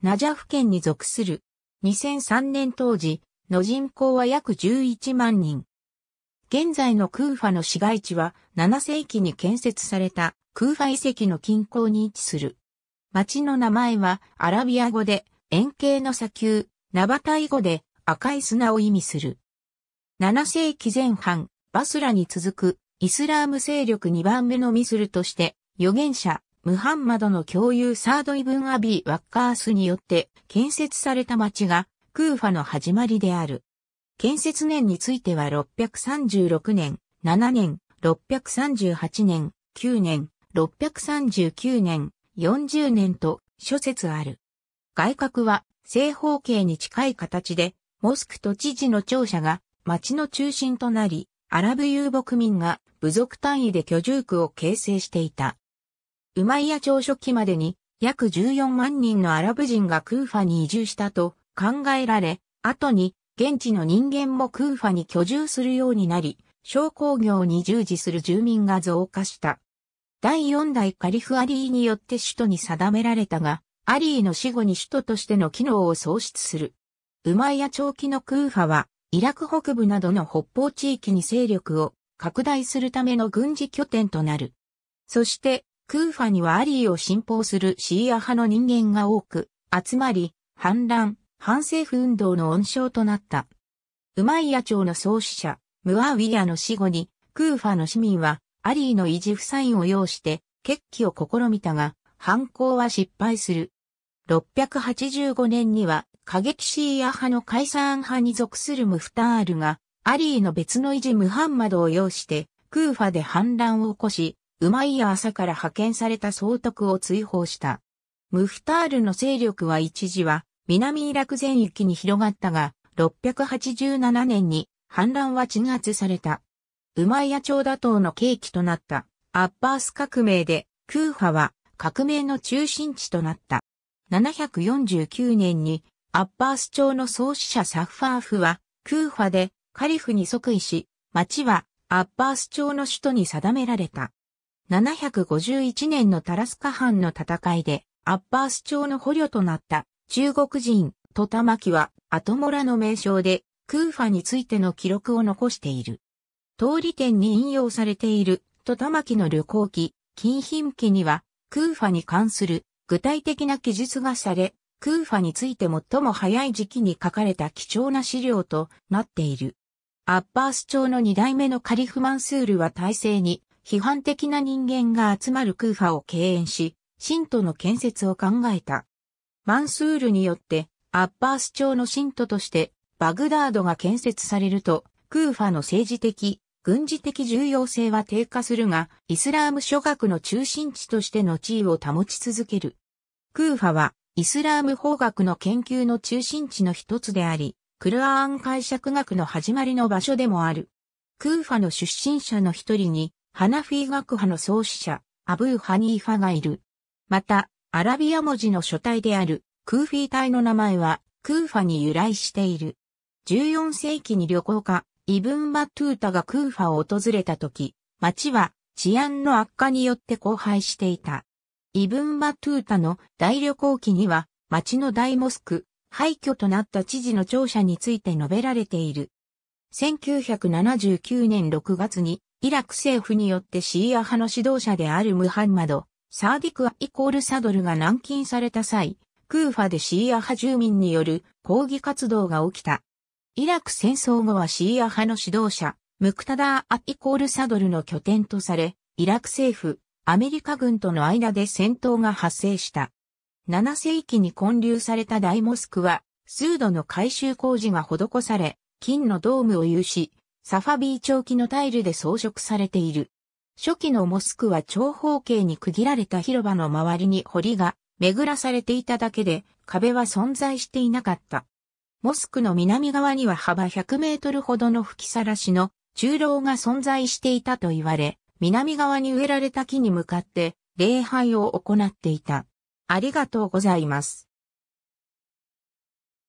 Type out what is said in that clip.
ナジャフ県に属する。2003年当時、の人口は約11万人。現在のクーファの市街地は7世紀に建設されたクーファ遺跡の近郊に位置する。町の名前はアラビア語で円形の砂丘、ナバタイ語で赤い砂を意味する。7世紀前半、バスラに続くイスラーム勢力2番目のミスルとして預言者ムハンマドの共有サードイブン・アビー・ワッカースによって建設された町がクーファの始まりである。建設年については636年、7年、638年、9年、639年、40年と諸説ある。外郭は正方形に近い形で、モスクと知事の庁舎が町の中心となり、アラブ遊牧民が部族単位で居住区を形成していた。ウマイヤ朝初期までに約14万人のアラブ人がクーファに移住したと考えられ、後に現地の人間もクーファに居住するようになり、商工業に従事する住民が増加した。第4代カリフ・アリーによって首都に定められたが、アリーの死後に首都としての機能を喪失する。ウマイヤ長期のクーファは、イラク北部などの北方地域に勢力を拡大するための軍事拠点となる。そして、クーファにはアリーを信奉するシーア派の人間が多く、集まり、反乱、反政府運動の温床となった。ウマイヤ朝の創始者、ムアウィアの死後に、クーファの市民は、アリーの維持不サインを要して、決起を試みたが、反抗は失敗する。685年には、過激シーア派の解散派に属するムフタールが、アリーの別の維持ムハンマドを要して、クーファで反乱を起こし、ウマイヤ朝から派遣された総督を追放した。ムフタールの勢力は一時は南イラク全域に広がったが、687年に反乱は鎮圧された。ウマイヤ朝打倒の契機となったアッバース革命でクーハは革命の中心地となった。749年にアッバース朝の創始者サッファーフはクーハでカリフに即位し、町はアッバース朝の首都に定められた。751年のタラスカ藩の戦いで、アッバース朝の捕虜となった中国人、トタマキは、後モラの名称で、クーファについての記録を残している。通り点に引用されている、トタマキの旅行記、金品記には、クーファに関する具体的な記述がされ、クーファについて最も早い時期に書かれた貴重な資料となっている。アッバース朝の二代目のカリフ・マンスールは体制に批判的な人間が集まる空派を敬遠し、信徒の建設を考えた。マンスールによって、アッバース朝の信徒として、バグダードが建設されると、クーファの政治的、軍事的重要性は低下するが、イスラーム諸学の中心地としての地位を保ち続ける。クーファは、イスラーム法学の研究の中心地の一つであり、クルアーン解釈学の始まりの場所でもある。クーファの出身者の一人に、ハナフィー学派の創始者、アブー・ハニーファがいる。また、アラビア文字の書体であるクーフィー体の名前はクーファに由来している。14世紀に旅行家、イブン・バトゥータがクーファを訪れた時、町は治安の悪化によって荒廃していた。イブン・バトゥータの大旅行記には、町の大モスク、廃墟となった知事の庁舎について述べられている。1979年6月にイラク政府によってシーア派の指導者であるムハンマド、サーディクアイコールサドルが軟禁された際、クーファでシーア派住民による抗議活動が起きた。イラク戦争後はシーア派の指導者、ムクタダー・アイコールサドルの拠点とされ、イラク政府、アメリカ軍との間で戦闘が発生した。7世紀に建立された大モスクは、数度の改修工事が施され、金のドームを有し、サファビー長期のタイルで装飾されている。初期のモスクは長方形に区切られた広場の周りに堀が巡らされていただけで壁は存在していなかった。モスクの南側には幅100メートルほどの吹きさらしの中楼が存在していたと言われ、南側に植えられた木に向かって礼拝を行っていた。ありがとうございます。